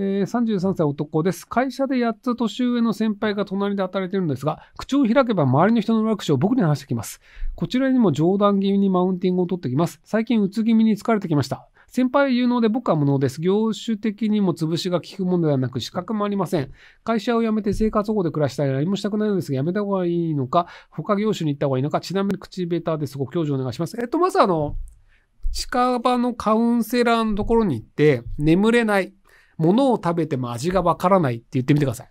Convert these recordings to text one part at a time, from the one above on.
え33歳男です。会社で8つ年上の先輩が隣で働いてるんですが、口を開けば周りの人の楽勝を僕に話してきます。こちらにも冗談気味にマウンティングを取ってきます。最近うつ気味に疲れてきました。先輩は有能で僕は無能です。業種的にも潰しが効くものではなく資格もありません。会社を辞めて生活保護で暮らしたり何もしたくないのですが、辞めた方がいいのか、他業種に行った方がいいのか、ちなみに口ベターです。ご教授お願いします。えっと、まずあの、近場のカウンセラーのところに行って、眠れない。物を食べても味がわからないって言ってみてください。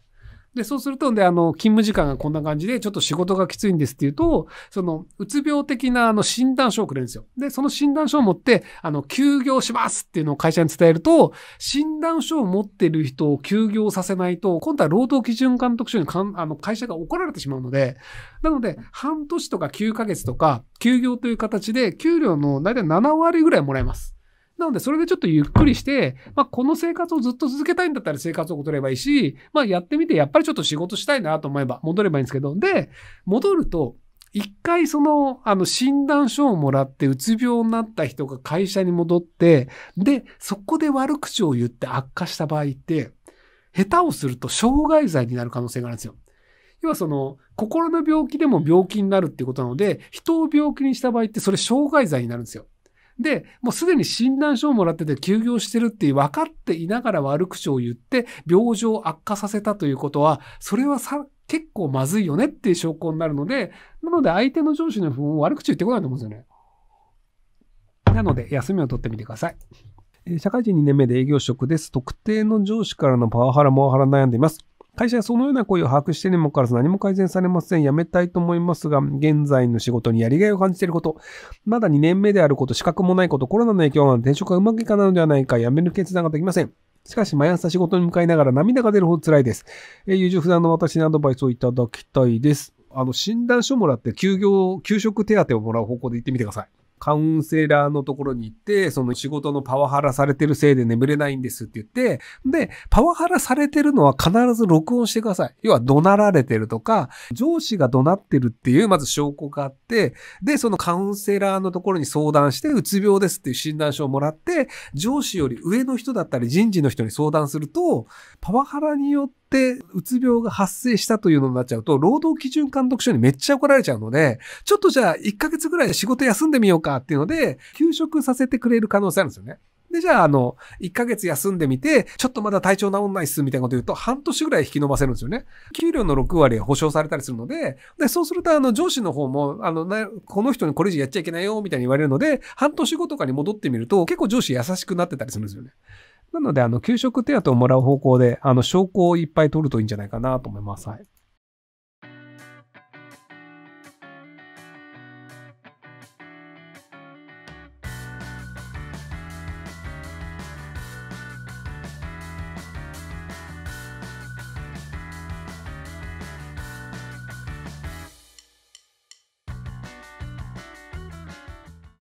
で、そうすると、で、あの、勤務時間がこんな感じで、ちょっと仕事がきついんですっていうと、その、うつ病的な、あの、診断書をくれるんですよ。で、その診断書を持って、あの、休業しますっていうのを会社に伝えると、診断書を持ってる人を休業させないと、今度は労働基準監督署にかん、あの、会社が怒られてしまうので、なので、半年とか9ヶ月とか、休業という形で、給料の大体7割ぐらいもらえます。なので、それでちょっとゆっくりして、まあ、この生活をずっと続けたいんだったら生活を取ればいいし、まあ、やってみて、やっぱりちょっと仕事したいなと思えば、戻ればいいんですけど、で、戻ると、一回その、あの、診断書をもらって、うつ病になった人が会社に戻って、で、そこで悪口を言って悪化した場合って、下手をすると障害罪になる可能性があるんですよ。要はその、心の病気でも病気になるっていうことなので、人を病気にした場合って、それ障害罪になるんですよ。で、もうすでに診断書をもらってて休業してるって分かっていながら悪口を言って、病状を悪化させたということは、それはさ、結構まずいよねっていう証拠になるので、なので相手の上司の不運を悪口言ってこないと思うんですよね。なので、休みを取ってみてください。社会人2年目で営業職です。特定の上司からのパワハラ、モアハラ悩んでいます。会社はそのような声を把握しているにもかかわらず何も改善されません。辞めたいと思いますが、現在の仕事にやりがいを感じていること、まだ2年目であること、資格もないこと、コロナの影響な転職がうまくいかないのではないか、辞める決断ができません。しかし、毎朝仕事に向かいながら涙が出るほど辛いです。えー、友情不断の私にアドバイスをいただきたいです。あの、診断書もらって、休業、休職手当をもらう方向で行ってみてください。カウンセラーのところに行って、その仕事のパワハラされてるせいで眠れないんですって言って、で、パワハラされてるのは必ず録音してください。要は怒鳴られてるとか、上司が怒鳴ってるっていう、まず証拠があって、で、そのカウンセラーのところに相談して、うつ病ですっていう診断書をもらって、上司より上の人だったり人事の人に相談すると、パワハラによって、ってうつ病が発生したというのになっちゃうと、労働基準監督署にめっちゃ怒られちゃうので、ちょっとじゃあ1ヶ月ぐらい仕事休んでみようかっていうので、休職させてくれる可能性あるんですよね。で、じゃあ、あの、1ヶ月休んでみて、ちょっとまだ体調治んないっす、みたいなこと言うと、半年ぐらい引き延ばせるんですよね。給料の6割は保証されたりするので、で、そうすると、あの、上司の方も、あの、この人にこれ以上やっちゃいけないよ、みたいに言われるので、半年後とかに戻ってみると、結構上司優しくなってたりするんですよね。なので、あの、給食手当をもらう方向で、あの、証拠をいっぱい取るといいんじゃないかなと思います。はい。